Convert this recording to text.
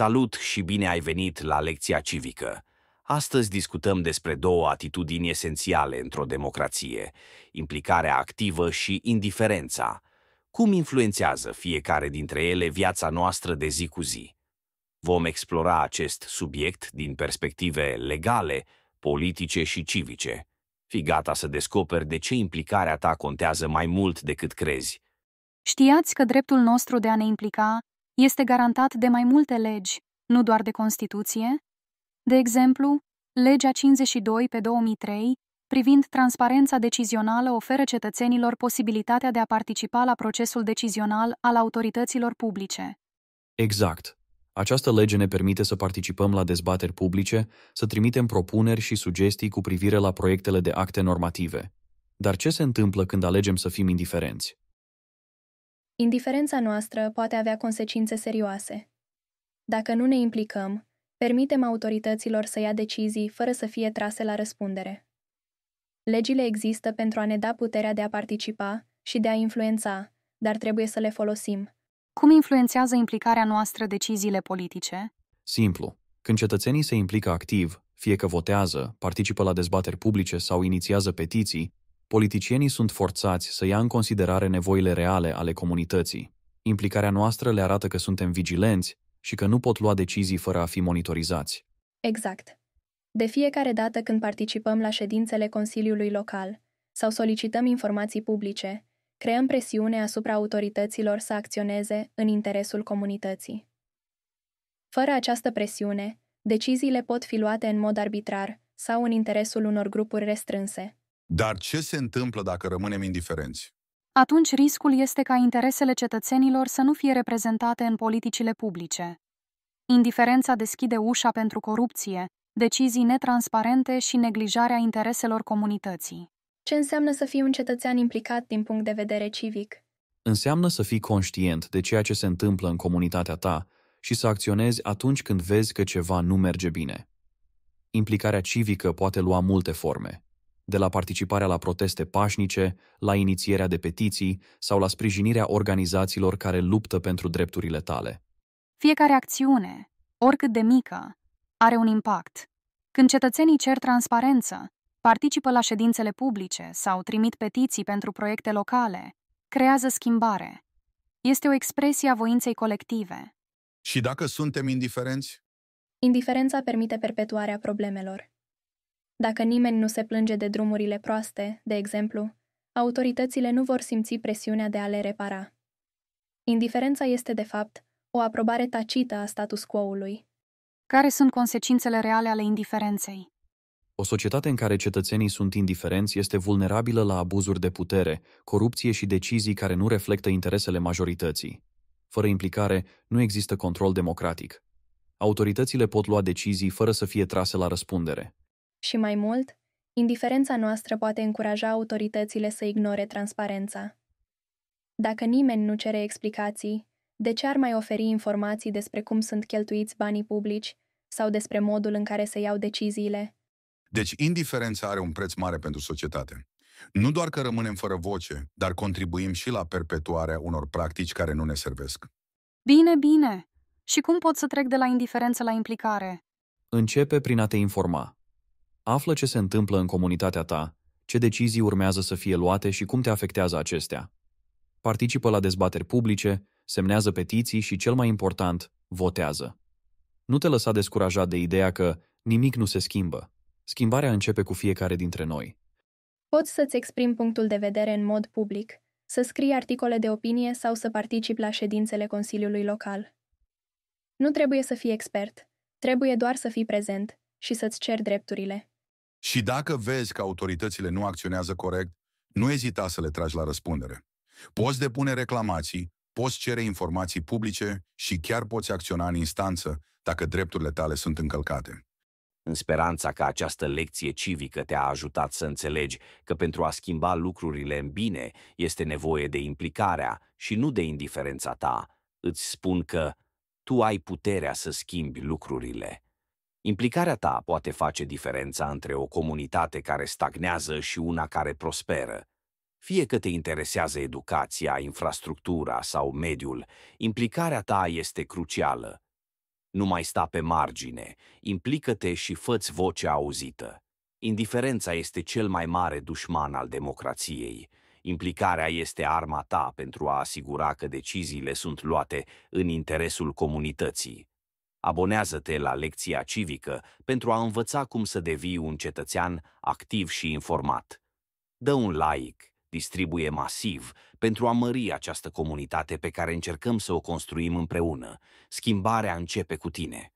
Salut și bine ai venit la lecția civică. Astăzi discutăm despre două atitudini esențiale într-o democrație, implicarea activă și indiferența. Cum influențează fiecare dintre ele viața noastră de zi cu zi? Vom explora acest subiect din perspective legale, politice și civice. Fii gata să descoperi de ce implicarea ta contează mai mult decât crezi. Știați că dreptul nostru de a ne implica este garantat de mai multe legi, nu doar de Constituție, de exemplu, legea 52 pe 2003 privind transparența decizională oferă cetățenilor posibilitatea de a participa la procesul decizional al autorităților publice. Exact. Această lege ne permite să participăm la dezbateri publice, să trimitem propuneri și sugestii cu privire la proiectele de acte normative. Dar ce se întâmplă când alegem să fim indiferenți? Indiferența noastră poate avea consecințe serioase. Dacă nu ne implicăm, permitem autorităților să ia decizii fără să fie trase la răspundere. Legile există pentru a ne da puterea de a participa și de a influența, dar trebuie să le folosim. Cum influențează implicarea noastră deciziile politice? Simplu. Când cetățenii se implică activ, fie că votează, participă la dezbateri publice sau inițiază petiții, politicienii sunt forțați să ia în considerare nevoile reale ale comunității. Implicarea noastră le arată că suntem vigilenți și că nu pot lua decizii fără a fi monitorizați. Exact. De fiecare dată când participăm la ședințele Consiliului Local sau solicităm informații publice, creăm presiune asupra autorităților să acționeze în interesul comunității. Fără această presiune, deciziile pot fi luate în mod arbitrar sau în interesul unor grupuri restrânse. Dar ce se întâmplă dacă rămânem indiferenți? Atunci riscul este ca interesele cetățenilor să nu fie reprezentate în politicile publice. Indiferența deschide ușa pentru corupție, decizii netransparente și neglijarea intereselor comunității. Ce înseamnă să fii un cetățean implicat din punct de vedere civic? Înseamnă să fii conștient de ceea ce se întâmplă în comunitatea ta și să acționezi atunci când vezi că ceva nu merge bine. Implicarea civică poate lua multe forme, de la participarea la proteste pașnice, la inițierea de petiții sau la sprijinirea organizațiilor care luptă pentru drepturile tale. Fiecare acțiune, oricât de mică, are un impact. Când cetățenii cer transparență, participă la ședințele publice sau trimit petiții pentru proiecte locale, creează schimbare. Este o expresie a voinței colective. Și dacă suntem indiferenți? Indiferența permite perpetuarea problemelor. Dacă nimeni nu se plânge de drumurile proaste, de exemplu, autoritățile nu vor simți presiunea de a le repara. Indiferența este, de fapt, o aprobare tacită a status quo-ului. Care sunt consecințele reale ale indiferenței? O societate în care cetățenii sunt indiferenți este vulnerabilă la abuzuri de putere, corupție și decizii care nu reflectă interesele majorității. Fără implicare, nu există control democratic. Autoritățile pot lua decizii fără să fie trase la răspundere. Și mai mult, indiferența noastră poate încuraja autoritățile să ignore transparența. Dacă nimeni nu cere explicații, de ce ar mai oferi informații despre cum sunt cheltuiți banii publici sau despre modul în care se iau deciziile? Deci, indiferența are un preț mare pentru societate. Nu doar că rămânem fără voce, dar contribuim și la perpetuarea unor practici care nu ne servesc. Bine, bine! Și cum pot să trec de la indiferență la implicare? Începe prin a te informa. Află ce se întâmplă în comunitatea ta, ce decizii urmează să fie luate și cum te afectează acestea. Participă la dezbateri publice, semnează petiții și, cel mai important, votează. Nu te lăsa descurajat de ideea că nimic nu se schimbă. Schimbarea începe cu fiecare dintre noi. Poți să-ți exprimi punctul de vedere în mod public, să scrii articole de opinie sau să participi la ședințele Consiliului Local. Nu trebuie să fii expert, trebuie doar să fii prezent și să-ți ceri drepturile. Și dacă vezi că autoritățile nu acționează corect, nu ezita să le tragi la răspundere. Poți depune reclamații, poți cere informații publice și chiar poți acționa în instanță dacă drepturile tale sunt încălcate. În speranța că această lecție civică te-a ajutat să înțelegi că pentru a schimba lucrurile în bine este nevoie de implicarea și nu de indiferența ta, îți spun că tu ai puterea să schimbi lucrurile. Implicarea ta poate face diferența între o comunitate care stagnează și una care prosperă. Fie că te interesează educația, infrastructura sau mediul, implicarea ta este crucială. Nu mai sta pe margine, implică-te și fă-ți vocea auzită. Indiferența este cel mai mare dușman al democrației. Implicarea este arma ta pentru a asigura că deciziile sunt luate în interesul comunității. Abonează-te la lecția civică pentru a învăța cum să devii un cetățean activ și informat. Dă un like, distribuie masiv pentru a mări această comunitate pe care încercăm să o construim împreună. Schimbarea începe cu tine.